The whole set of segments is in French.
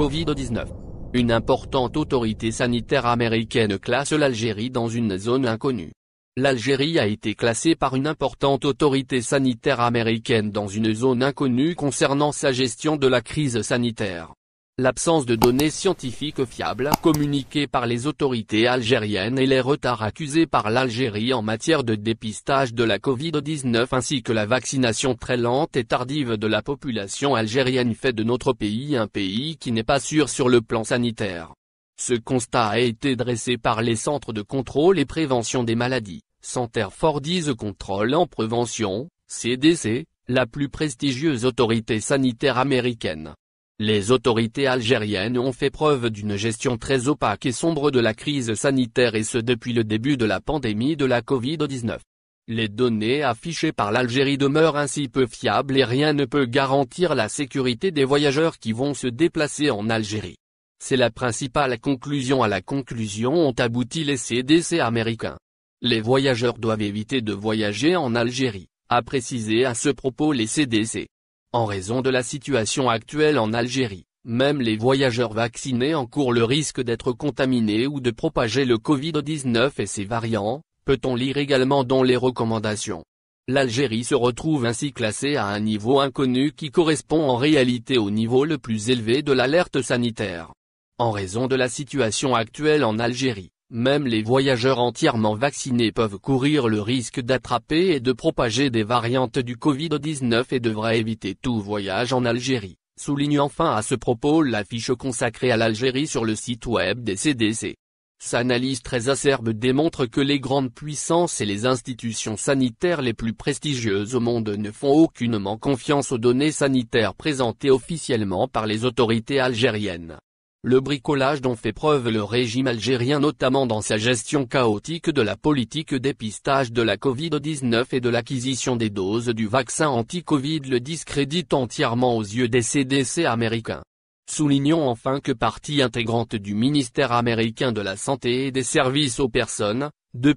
Covid-19. Une importante autorité sanitaire américaine classe l'Algérie dans une zone inconnue. L'Algérie a été classée par une importante autorité sanitaire américaine dans une zone inconnue concernant sa gestion de la crise sanitaire l'absence de données scientifiques fiables communiquées par les autorités algériennes et les retards accusés par l'Algérie en matière de dépistage de la Covid-19 ainsi que la vaccination très lente et tardive de la population algérienne fait de notre pays un pays qui n'est pas sûr sur le plan sanitaire. Ce constat a été dressé par les centres de contrôle et prévention des maladies, Center for Disease Control en prévention, CDC, la plus prestigieuse autorité sanitaire américaine. Les autorités algériennes ont fait preuve d'une gestion très opaque et sombre de la crise sanitaire et ce depuis le début de la pandémie de la Covid-19. Les données affichées par l'Algérie demeurent ainsi peu fiables et rien ne peut garantir la sécurité des voyageurs qui vont se déplacer en Algérie. C'est la principale conclusion à la conclusion ont abouti les CDC américains. Les voyageurs doivent éviter de voyager en Algérie, a précisé à ce propos les CDC. En raison de la situation actuelle en Algérie, même les voyageurs vaccinés encourent le risque d'être contaminés ou de propager le Covid-19 et ses variants, peut-on lire également dans les recommandations. L'Algérie se retrouve ainsi classée à un niveau inconnu qui correspond en réalité au niveau le plus élevé de l'alerte sanitaire. En raison de la situation actuelle en Algérie, même les voyageurs entièrement vaccinés peuvent courir le risque d'attraper et de propager des variantes du Covid-19 et devraient éviter tout voyage en Algérie, souligne enfin à ce propos l'affiche consacrée à l'Algérie sur le site web des CDC. Sa analyse très acerbe démontre que les grandes puissances et les institutions sanitaires les plus prestigieuses au monde ne font aucunement confiance aux données sanitaires présentées officiellement par les autorités algériennes le bricolage dont fait preuve le régime algérien notamment dans sa gestion chaotique de la politique dépistage de la Covid-19 et de l'acquisition des doses du vaccin anti-Covid le discrédite entièrement aux yeux des CDC américains. Soulignons enfin que partie intégrante du ministère américain de la Santé et des services aux personnes, de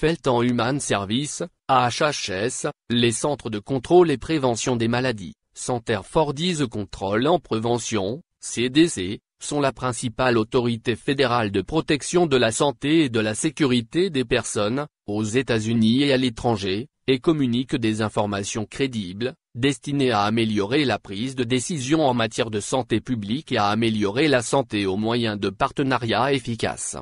Health en Human Service, (HHS) les centres de contrôle et prévention des maladies, Center for Disease Control en prévention, CDC, sont la principale autorité fédérale de protection de la santé et de la sécurité des personnes, aux États-Unis et à l'étranger, et communiquent des informations crédibles, destinées à améliorer la prise de décision en matière de santé publique et à améliorer la santé au moyen de partenariats efficaces.